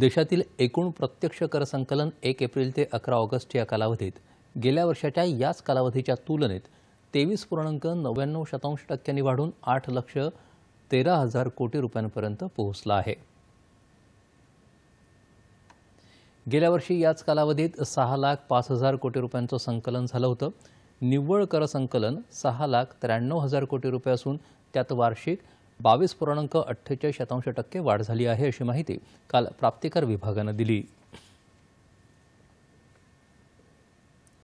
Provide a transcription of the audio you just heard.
देशातील एकूण प्रत्यक्ष कर संकलन एक एप्रिल ते अकरा ऑगस्ट या कालावधीत गेल्या वर्षाच्या याच कालावधीच्या तुलनेत तेवीस पूर्णांक नव्याण्णव शतांश टक्क्यांनी वाढून आठ लक्ष तेरा हजार कोटी रुपयांपर्यंत पोहोचला आहे गेल्या वर्षी याच कालावधीत सहा लाख पाच हजार कोटी रुपयांचं संकलन झालं होतं निव्वळ कर संकलन सहा लाख त्र्याण्णव हजार कोटी रुपये असून त्यात वार्षिक बावीस पूर्णांक अठ्ठेचाळीस शतांश टक्के वाढ झाली आहे अशी माहिती काल प्राप्तिकर विभागानं दिली